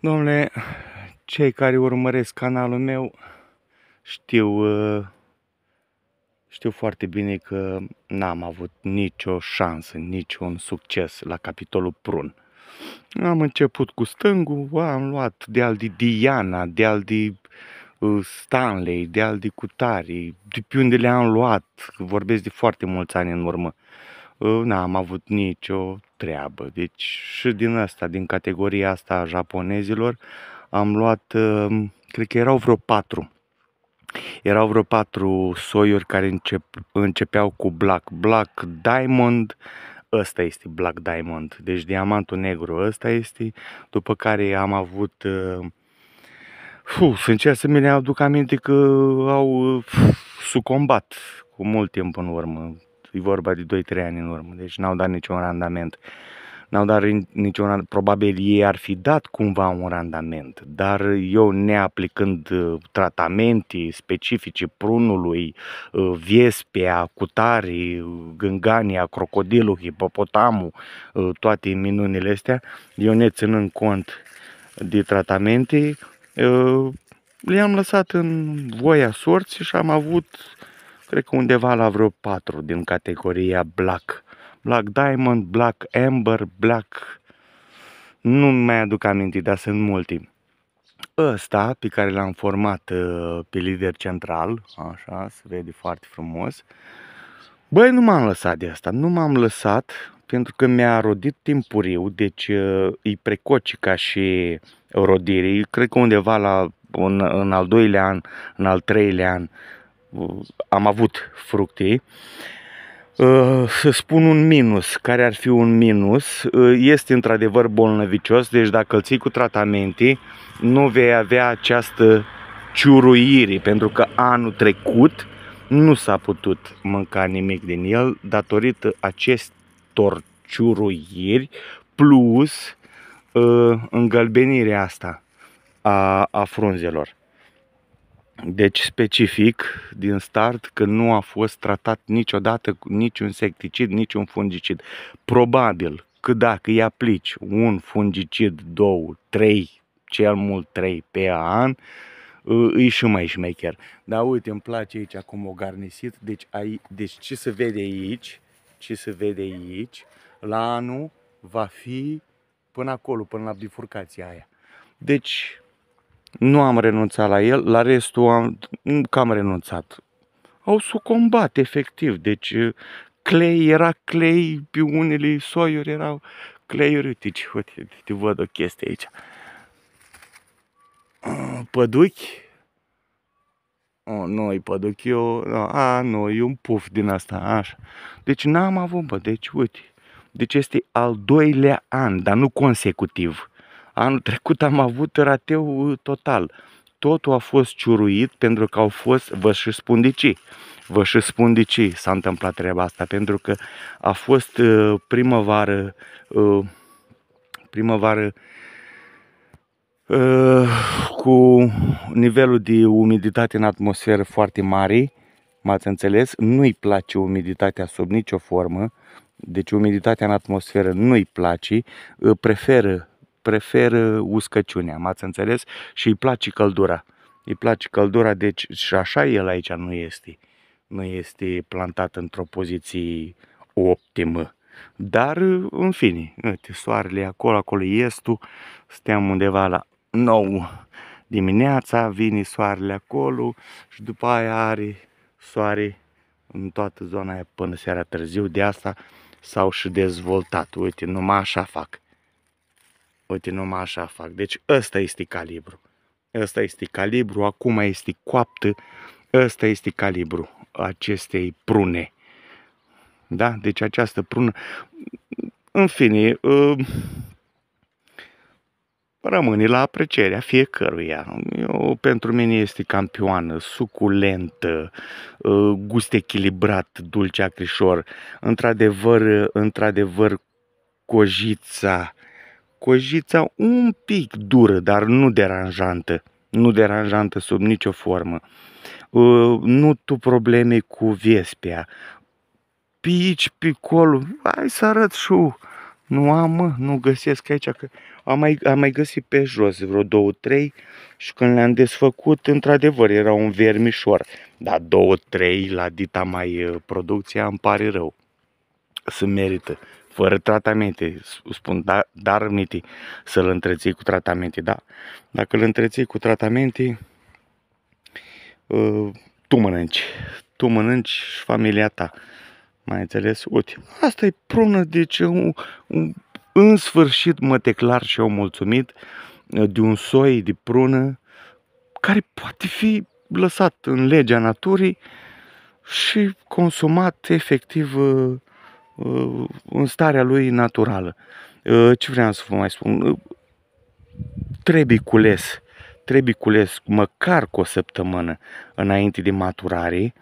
Domnule, cei care urmăresc canalul meu știu, uh, știu foarte bine că n-am avut nicio șansă, niciun succes la capitolul prun. Am început cu stângul, am luat de al de Diana, de al de uh, Stanley, de al de Cutari, de pe unde le-am luat, vorbesc de foarte mulți ani în urmă n-am avut nicio treabă. Deci și din asta, din categoria asta a japonezilor, am luat, cred că erau vreo patru. Erau vreo patru soiuri care încep, începeau cu Black. Black Diamond, ăsta este Black Diamond, deci diamantul negru ăsta este, după care am avut... Fuh, să încerc să mi le aduc aminte că au fuh, sucombat cu mult timp în urmă, e vorba de 2-3 ani în urmă, deci n-au dat niciun randament. N-au dat niciun randament. Probabil ei ar fi dat cumva un randament, dar eu neaplicând uh, tratamente specifice prunului, uh, viespea, cutare, gângania, crocodilul, hipopotamul, uh, toate minunile astea, eu neținând cont de tratamente, le-am lăsat în voia sorții și am avut cred că undeva la vreo 4 din categoria Black. Black Diamond, Black Amber, Black... Nu mai aduc aminti, dar sunt multi. Ăsta pe care l-am format uh, pe lider central, așa, se vede foarte frumos. Băi, nu m-am lăsat de asta, nu m-am lăsat pentru că mi-a rodit timpuriu, deci uh, e precoce ca și rodire. cred că undeva la, în, în al doilea an, în al treilea an, am avut fructe. Uh, să spun un minus, care ar fi un minus, uh, este într-adevăr bolnăvicios, deci dacă îl ții cu tratamente, nu vei avea această ciuruire, pentru că anul trecut nu s-a putut mânca nimic din el datorită acestor ciuruiri plus uh, îngălbenirea asta a frunzelor. Deci specific din start că nu a fost tratat niciodată nici niciun insecticid, niciun fungicid. Probabil că dacă îi aplici un fungicid, două, trei, cel mult trei pe an, e și mai șmecher. Dar uite, îmi place aici acum o garnisit. Deci, ai, deci ce se vede aici, ce se vede aici, la anul va fi până acolo, până la bifurcația aia. Deci nu am renunțat la el, la restul am, cam renunțat. Au sucombat, efectiv. Deci, uh, clei era clei, pe unele soiuri erau cleiuri, Uite, ce, uite, te văd o chestie aici. Uh, păduchi. Oh, nu, e păduchi, eu, a, nu, e un puf din asta, așa. Deci n-am avut, bă, deci uite. Deci este al doilea an, dar nu consecutiv. Anul trecut am avut rateu total. Totul a fost ciuruit pentru că au fost de ce, Vă spun de ce s-a întâmplat treaba asta, pentru că a fost uh, primăvară, uh, primăvară uh, cu nivelul de umiditate în atmosferă foarte mare, m-ați înțeles, nu-i place umiditatea sub nicio formă, deci umiditatea în atmosferă nu-i place, uh, preferă preferă uh, uscăciunea, m-ați înțeles? Și îi place căldura. Îi place căldura, deci și așa el aici nu este. Nu este plantat într-o poziție optimă. Dar, uh, în fine, uite, soarele acolo, acolo estul, Steam undeva la 9 dimineața, vine soarele acolo și după aia are soare în toată zona aia până seara târziu, de asta s-au și dezvoltat. Uite, numai așa fac. Uite, numai așa fac. Deci ăsta este calibru. Ăsta este calibru, acum este coaptă. Ăsta este calibru acestei prune. Da? Deci această prună... În fine, uh, rămâne la aprecierea fiecăruia. Eu, pentru mine este campioană, suculentă, uh, gust echilibrat, dulce acrișor. Într-adevăr, într-adevăr, cojița cojița un pic dură, dar nu deranjantă. Nu deranjantă sub nicio formă. Uh, nu tu probleme cu vespea. Pici, picol, hai să arăt și nu am, mă, nu găsesc aici, că am mai, am mai găsit pe jos vreo două, trei și când le-am desfăcut, într-adevăr, era un vermișor. Dar două, trei la dita mai uh, producția îmi pare rău. Se merită fără tratamente, spun, dar, dar miti, să-l întreții cu tratamente, da. Dacă îl întreții cu tratamente, uh, tu mănânci, tu mănânci și familia ta. Mai înțeles? Uite, asta e prună, deci un, un, în sfârșit mă declar și eu mulțumit uh, de un soi de prună care poate fi lăsat în legea naturii și consumat efectiv uh, în starea lui naturală. Uh, ce vreau să vă mai spun? Uh, trebuie cules, trebuie cules măcar cu o săptămână înainte de maturare.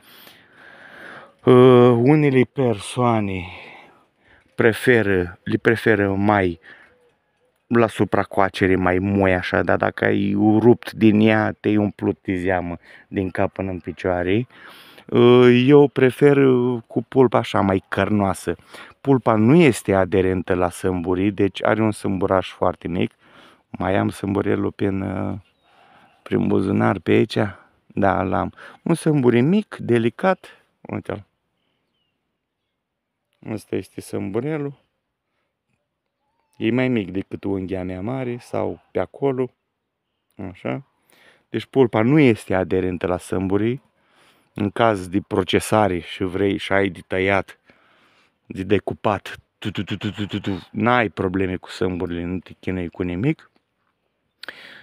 Uh, unele persoane preferă, le preferă mai la supracoacere mai moi așa, dar dacă ai rupt din ea, te-ai umplut de zeamă din cap până în picioare. Uh, eu prefer uh, cu pulpa așa mai cărnoasă. Pulpa nu este aderentă la sâmburii, deci are un sâmburaș foarte mic. Mai am sâmburelul prin, uh, prin buzunar pe aici. Da, l-am. Un sâmburi mic, delicat. Uite-l. Asta este sâmburelul. E mai mic decât unghia mea mare sau pe acolo. Așa. Deci pulpa nu este aderentă la sâmburii, în caz de procesare și vrei și ai de tăiat, de decupat, tu, tu, tu, tu, tu, tu, tu, n-ai probleme cu sâmburile, nu te chinui cu nimic.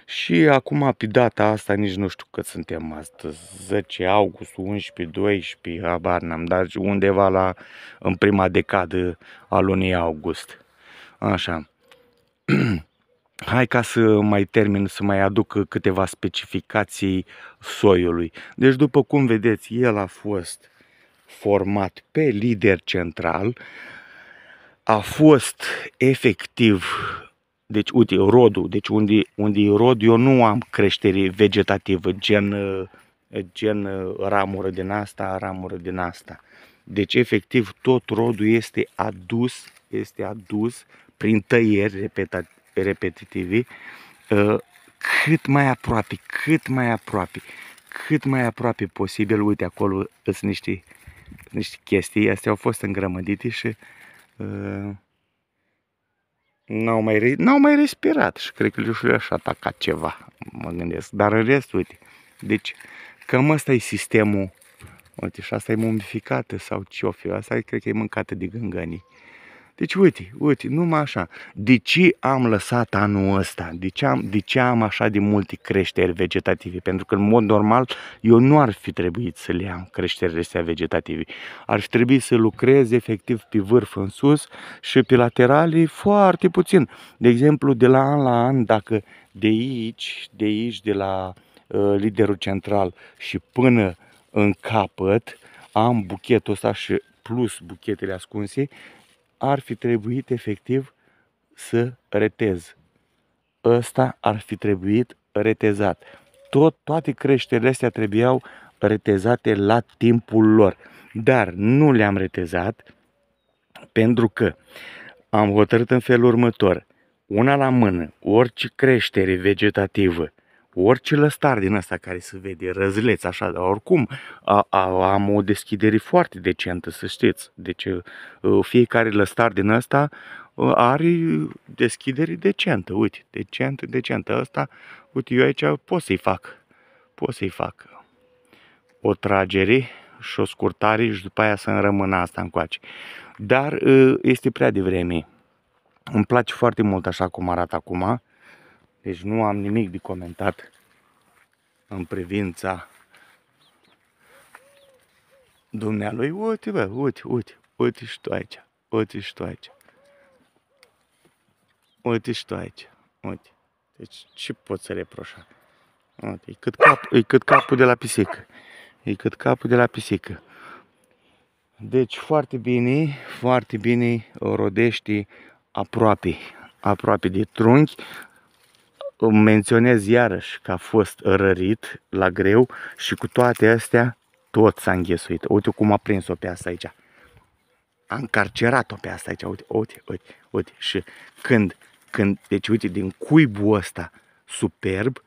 Și acum, pe data asta, nici nu știu cât suntem astăzi, 10 august, 11, 12, habar n-am dat undeva la, în prima decadă a lunii august. Așa. Hai ca să mai termin, să mai aduc câteva specificații soiului. Deci, după cum vedeți, el a fost format pe lider central, a fost efectiv, deci uite, rodul, deci unde, unde e rod, eu nu am creștere vegetativă, gen, gen ramură din asta, ramură din asta. Deci, efectiv, tot rodul este adus, este adus prin tăieri repetat repetitivi uh, cât mai aproape, cât mai aproape, cât mai aproape posibil. Uite, acolo sunt niște, niște chestii, astea au fost îngrămădite și uh, n-au mai, au mai respirat și cred că le așa atacat ceva, mă gândesc. Dar în rest, uite, deci cam asta e sistemul Uite, și asta e mumificată sau ce o fi. Asta cred că e mâncată de gângănii. Deci uite, uite, numai așa. De ce am lăsat anul ăsta? De ce am, de ce am așa de multe creșteri vegetative? Pentru că în mod normal eu nu ar fi trebuit să le am creșterile astea vegetative. Ar fi trebuit să lucrez efectiv pe vârf în sus și pe laterale foarte puțin. De exemplu, de la an la an, dacă de aici, de aici, de la uh, liderul central și până în capăt, am buchetul ăsta și plus buchetele ascunse, ar fi trebuit efectiv să retez. Ăsta ar fi trebuit retezat. Tot, toate creșterile astea trebuiau retezate la timpul lor. Dar nu le-am retezat pentru că am hotărât în felul următor. Una la mână, orice creștere vegetativă orice lăstar din ăsta care se vede răzleț așa, dar oricum a, a, am o deschidere foarte decentă, să știți. Deci uh, fiecare lăstar din ăsta uh, are deschidere decentă, uite, decentă, decentă. Asta, uite, eu aici pot să-i fac, pot să-i fac o tragere și o scurtare și după aia să-mi rămână asta încoace. Dar uh, este prea devreme. Îmi place foarte mult așa cum arată acum deci nu am nimic de comentat în privința dumnealui. Uite, bă, uite, uite, uite și tu aici, uite și tu aici. Uite și tu aici, uite. Deci ce pot să reproșa? Uite, e cât, cap, e cât capul de la pisică. E cât capul de la pisică. Deci foarte bine, foarte bine rodești aproape, aproape de trunchi, menționez iarăși că a fost rărit la greu și cu toate astea tot s-a înghesuit. Uite cum a prins-o pe asta aici. A încarcerat-o pe asta aici. Uite, uite, uite, uite. Și când, când, deci uite, din cuibul ăsta superb,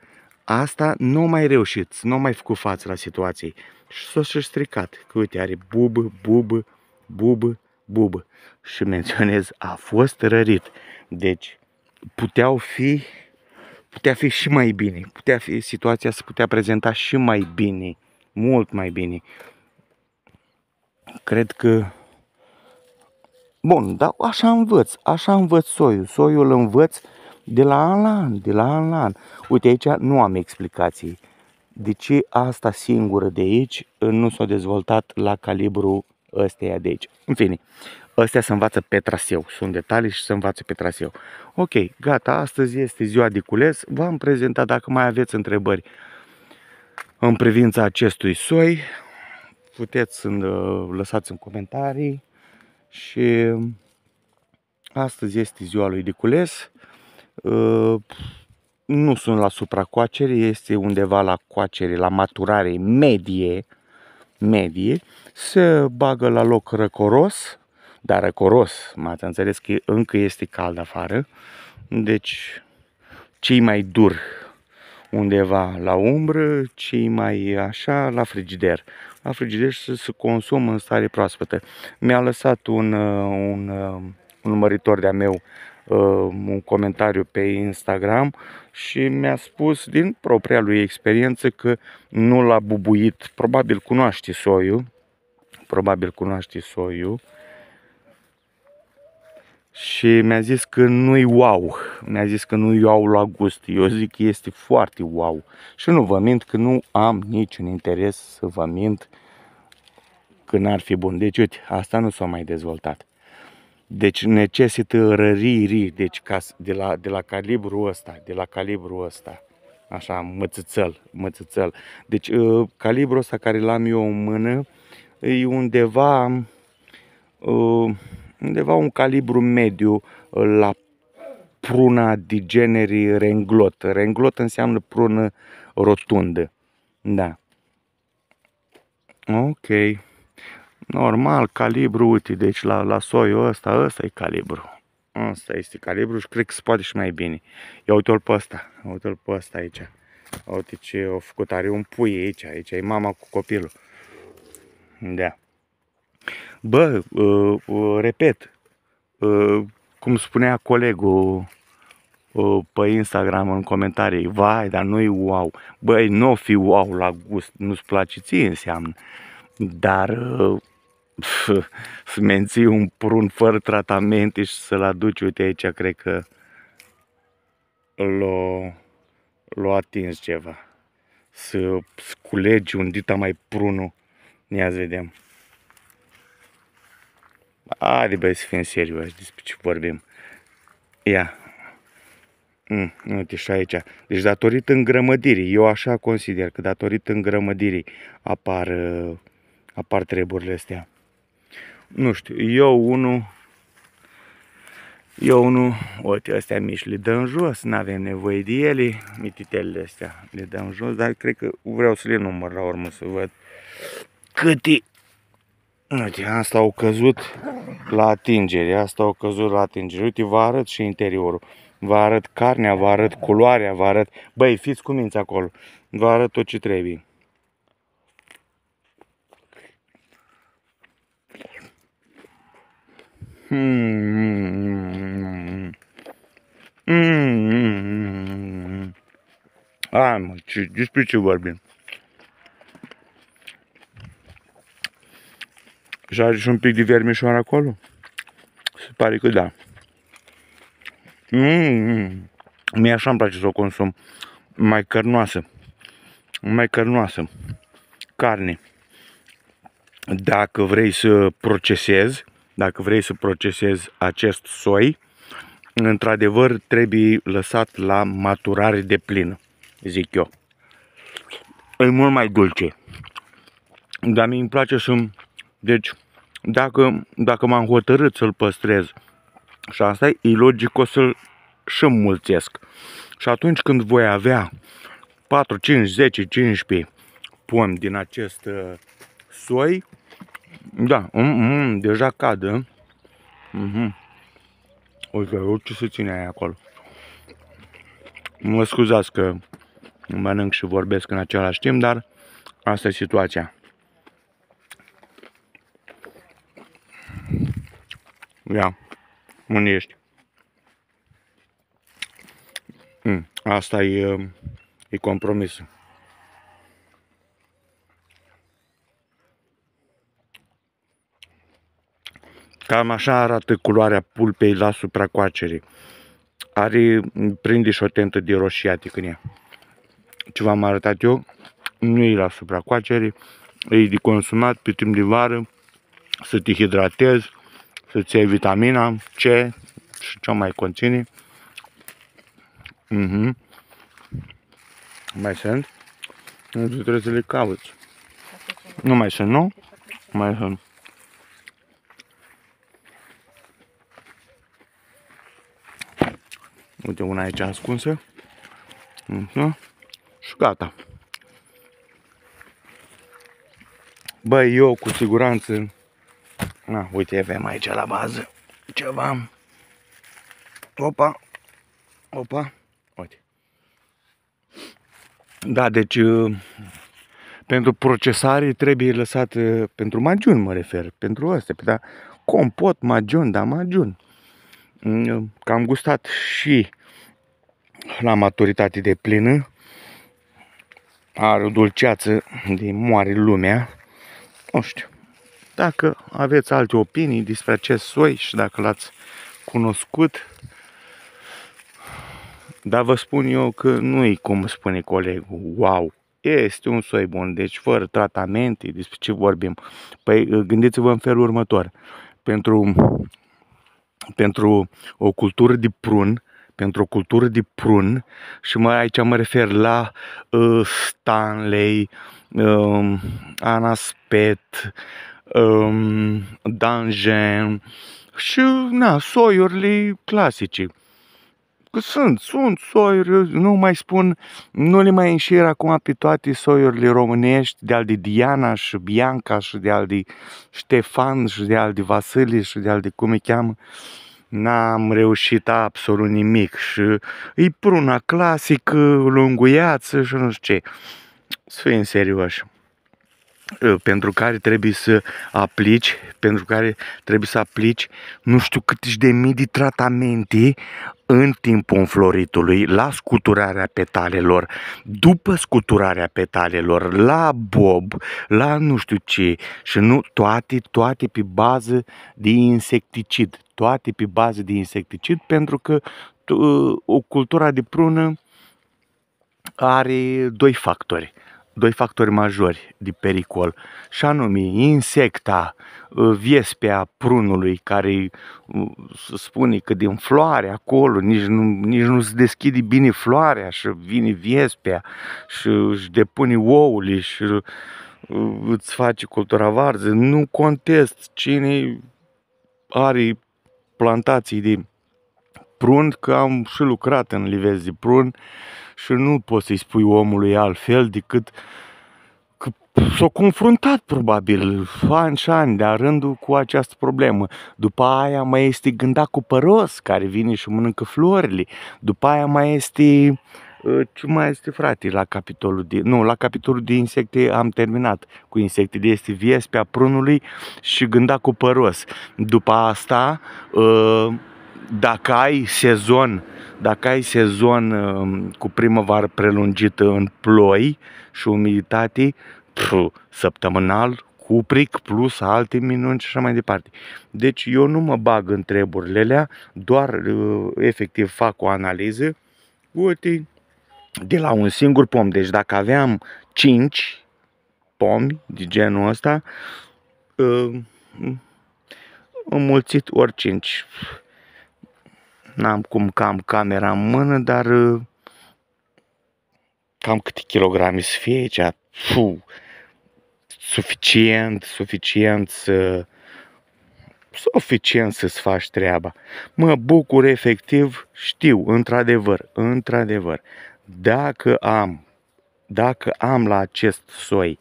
asta nu mai reușit, nu mai făcut față la situației. Și s-a și stricat. Că uite, are bubă, bubă, bubă, bubă. Și menționez, a fost rărit. Deci, puteau fi putea fi și mai bine. Putea fi, situația se putea prezenta și mai bine. Mult mai bine. Cred că... Bun, dar așa învăț. Așa învăț soiul. Soiul învăț de la an la an, de la an la an. Uite, aici nu am explicații. De ce asta singură de aici nu s-a dezvoltat la calibru ăsteia de aici? În fine, Astea se învață pe traseu, sunt detalii și se învață pe traseu. Ok, gata, astăzi este ziua de cules, v-am prezentat dacă mai aveți întrebări în privința acestui soi, puteți să uh, lăsați în comentarii și astăzi este ziua lui cules. Uh, nu sunt la supracoacere, este undeva la coacere, la maturare medie, medie. Se bagă la loc răcoros, dar răcoros, m-ați înțeles că încă este cald afară, deci cei mai dur undeva la umbră, cei mai așa la frigider. La frigider să se consumă în stare proaspătă. Mi-a lăsat un, uh, un, uh, un număritor de-a meu uh, un comentariu pe Instagram și mi-a spus din propria lui experiență că nu l-a bubuit, probabil cunoaște soiul, probabil cunoaște soiul, și mi-a zis că nu-i wow, mi-a zis că nu-i wow la gust, eu zic că este foarte wow și nu vă mint că nu am niciun interes să vă mint că n-ar fi bun, deci uite, asta nu s-a mai dezvoltat. Deci necesită răririi, deci ca, de, la, de la calibrul ăsta, de la calibrul ăsta, așa, mățățăl, mățățăl. Deci ă, calibrul ăsta care l-am eu în mână, e undeva... Uh, undeva un calibru mediu uh, la pruna de generi renglot. Renglot înseamnă prună rotundă. Da. Ok. Normal, calibru uite, Deci la, la soiul ăsta, ăsta e calibru. Asta este calibru și cred că se poate și mai bine. Ia uite-l pe ăsta. Uite-l pe ăsta aici. Uite ce a făcut. Are un pui aici. Aici e mama cu copilul. Da. Bă, uh, uh, repet, uh, cum spunea colegul pe Instagram în comentarii, vai, dar nu-i wow. Băi, nu fi wow la gust, nu-ți place ție înseamnă. Dar să menții un prun fără tratamente și să-l aduci, uite aici, cred că l-o, l-o atins ceva. Să sculegi un dita mai prunul. Ia să vedem. Haide băi să fim serios despre ce vorbim. Ia. Mm, uite și aici. Deci datorită îngrămădirii, eu așa consider că datorită îngrămădirii apar, uh, apar treburile astea. Nu știu, eu unul eu nu, uite, astea mici le dăm jos, nu avem nevoie de ele, mititelele astea le dăm jos, dar cred că vreau să le număr la urmă să văd câte Uite, asta au căzut la atingere, asta au căzut la atingere. Uite, vă arăt și interiorul. Vă arăt carnea, vă arăt culoarea, vă arăt... Băi, fiți cu minți acolo. Vă arăt tot ce trebuie. Hmm. Hmm. Hmm. Hmm. Hmm. Hmm. Hmm. ce, Hmm. Hmm. Hmm Și are și un pic de vermișoară acolo? Se pare că da. Mmm, mie așa îmi place să o consum. Mai cărnoasă. Mai cărnoasă. Carne. Dacă vrei să procesezi, dacă vrei să procesezi acest soi, într-adevăr trebuie lăsat la maturare de plină, zic eu. E mult mai dulce. Dar mi îmi place să-mi deci, dacă, dacă m-am hotărât să-l păstrez și asta e, e logic o să-l și mulțesc. Și atunci când voi avea 4, 5, 10, 15 pomi din acest uh, soi, da, mm, mm, deja cadă. Uh. Mm -hmm. Uite, ce se ține aia acolo. Mă scuzați că mănânc și vorbesc în același timp, dar asta e situația. Ia, unde ești? Mm, asta e, e compromisul. Cam așa arată culoarea pulpei la supracoacere. Are, prinde și o tentă de roșiatică în ea. Ce v-am arătat eu, nu e la supracoacere, e de consumat pe timp de vară, să te hidratezi, să-ți iei vitamina C și ce mai conține. Uh mhm. -huh. Mai sunt? Nu trebuie să le cauți. Nu mai sunt, nu? Mai sunt. Uite una aici ascunsă. Uh mhm. -huh. Și gata. Băi, eu cu siguranță Na, uite, avem aici la bază ceva. Opa, opa, uite. Da, deci uh, pentru procesare trebuie lăsat, uh, pentru magiun mă refer, pentru astea, da? compot, magiun, da, magiun. Mm, uh, că am gustat și la maturitate de plină, are o dulceață de moare lumea, nu știu. Dacă aveți alte opinii despre acest soi și dacă l-ați cunoscut, dar vă spun eu că nu e cum spune colegul, wow, este un soi bun, deci fără tratamente, despre ce vorbim. Păi uh, gândiți-vă în felul următor, pentru, pentru o cultură de prun, pentru o cultură de prun și mai aici mă refer la uh, Stanley, uh, um, Anaspet, um, dungeon și na, soiurile clasice. Sunt, sunt soiuri, nu mai spun, nu le mai înșir acum pe toate soiurile românești, de al de Diana și Bianca și de al de Ștefan și de al de Vasile și de al de cum îi cheamă. N-am reușit absolut nimic și e pruna clasică, lunguiață și nu știu ce. Să fim serioși. Ă, pentru care trebuie să aplici, pentru care trebuie să aplici nu știu câți de mii de tratamente în timpul înfloritului, la scuturarea petalelor, după scuturarea petalelor, la bob, la nu știu ce și nu toate, toate pe bază de insecticid, toate pe bază de insecticid pentru că ă, o cultura de prună are doi factori doi factori majori de pericol, și anume insecta, ă, viespea prunului, care ă, spune că din floare acolo nici nu, nici nu se deschide bine floarea și vine viespea și își depune ouăle și ă, îți face cultura varză. Nu contest cine are plantații de prun, că am și lucrat în livezi de prun și nu poți să-i spui omului altfel decât că s-au confruntat probabil ani și ani de-a rândul cu această problemă. După aia mai este gândacul păros care vine și mănâncă florile. După aia mai este uh, ce mai este frate la capitolul de, nu, la capitolul de insecte am terminat cu de este viespea prunului și gândacul păros. După asta, uh, dacă ai sezon dacă ai sezon cu primăvară prelungită în ploi și umiditate, pf, săptămânal cupric plus alte minuni și așa mai departe. Deci eu nu mă bag în treburile alea, doar efectiv fac o analiză. Uite, de la un singur pom. Deci dacă aveam 5 pomi de genul ăsta, înmulțit ori 5 N-am cum că am camera în mână, dar uh, cam câte kilograme să fie aici. Fu, suficient, suficient să suficient să-ți faci treaba. Mă bucur efectiv, știu, într-adevăr, într-adevăr, dacă am, dacă am la acest soi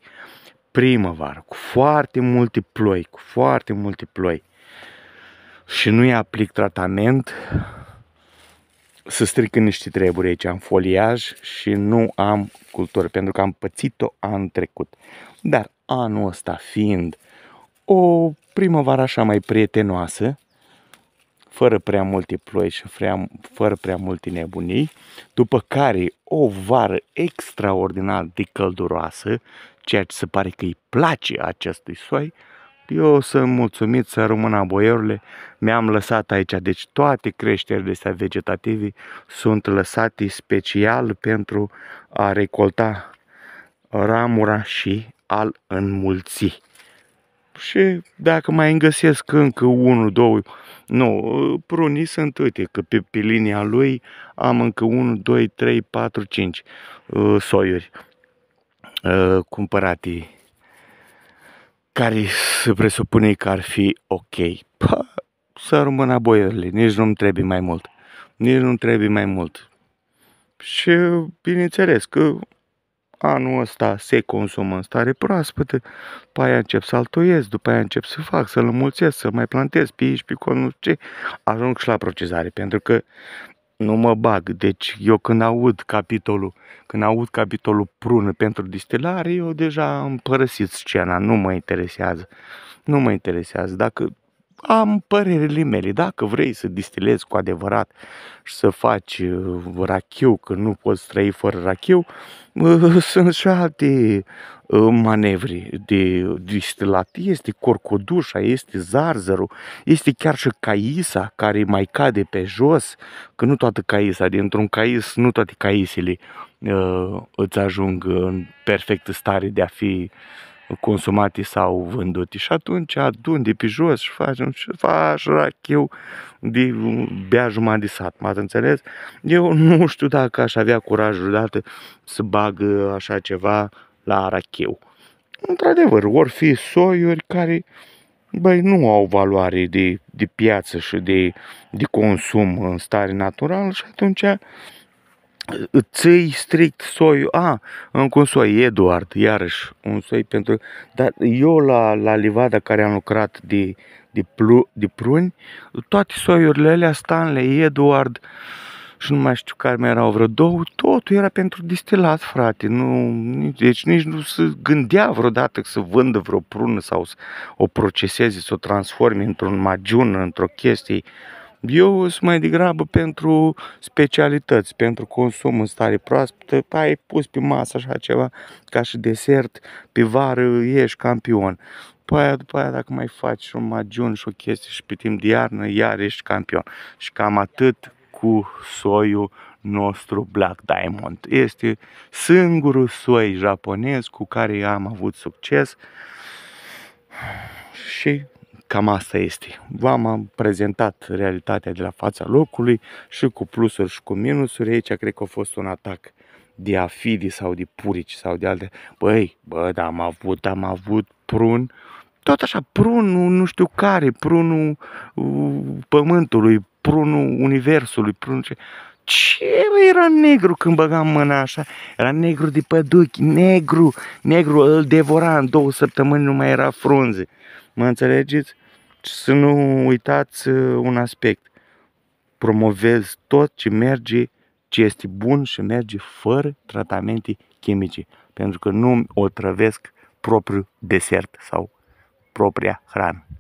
primăvară, cu foarte multe ploi, cu foarte multe ploi și nu-i aplic tratament, să stric în niște treburi aici. Am foliaj și nu am cultură, pentru că am pățit-o anul trecut. Dar anul ăsta fiind o primăvară așa mai prietenoasă, fără prea multe ploi și fără prea multe nebunii, după care o vară extraordinar de călduroasă, ceea ce se pare că îi place acestui soi, eu sunt mulțumit să rămână boierule, mi-am lăsat aici, deci toate creșterile astea vegetative sunt lăsate special pentru a recolta ramura și al înmulți. Și dacă mai îngăsesc încă unul, două, nu, prunii sunt, uite, că pe, pe linia lui am încă 1, 2, 3, 4, 5 uh, soiuri uh, cumpărate care se presupune că ar fi ok. Pă, să rămână boierile, nici nu-mi trebuie mai mult. Nici nu-mi trebuie mai mult. Și bineînțeles că anul ăsta se consumă în stare proaspătă, după aia încep să altoiesc, după aia încep să fac, să-l înmulțesc, să mai plantez pe aici, pe acolo, ce, ajung și la procesare, pentru că nu mă bag. Deci eu când aud capitolul, când aud capitolul prună pentru distilare, eu deja am părăsit scena, nu mă interesează. Nu mă interesează. Dacă am părerile mele. Dacă vrei să distilezi cu adevărat și să faci uh, rachiu, că nu poți trăi fără rachiu, uh, sunt și alte uh, manevre de distilat. Este corcodușa, este zarzărul, este chiar și caisa care mai cade pe jos, că nu toată caisa, dintr-un cais, nu toate caisele îți ajung în perfectă stare de a fi uh, consumate sau vândute. Și atunci adun de pe jos și faci, și faci rachiu de bea jumătate de sat, m-ați înțeles? Eu nu știu dacă aș avea curajul dată să bag uh, așa ceva la racheu. Într-adevăr, vor fi soiuri care băi, nu au valoare de, de piață și de, de consum în stare naturală și atunci ții strict soiul, a, încă un soi, Eduard, iarăși, un soi pentru, dar eu la, la livada care am lucrat de, de, plu, de pruni, toate soiurile alea, Stanley, Eduard, și nu mai știu care mai erau vreo două, totul era pentru distilat, frate. Nu, deci nici nu se gândea vreodată să vândă vreo prună sau să o proceseze, să o transforme într-un magiun, într-o chestie. Eu sunt mai degrabă pentru specialități, pentru consum în stare proaspătă, ai pus pe masă așa ceva ca și desert, pe vară ești campion. După aia, după aia, dacă mai faci și un magiun și o chestie și pe timp de iarnă, iar ești campion. Și cam atât cu soiul nostru Black Diamond. Este singurul soi japonez cu care am avut succes și Cam asta este. V-am prezentat realitatea de la fața locului și cu plusuri și cu minusuri. Aici cred că a fost un atac de afidi sau de purici sau de alte. Băi, bă, dar am avut, am avut prun, tot așa, prunul nu știu care, prunul uh, pământului, prunul universului, prunul ce... Ce era negru când băgam mâna așa? Era negru de păduchi, negru, negru, îl devora în două săptămâni, nu mai era frunze. Mă înțelegeți? Să nu uitați uh, un aspect. Promovezi tot ce merge, ce este bun și merge fără tratamente chimice. Pentru că nu o trăvesc propriul desert sau propria hrană.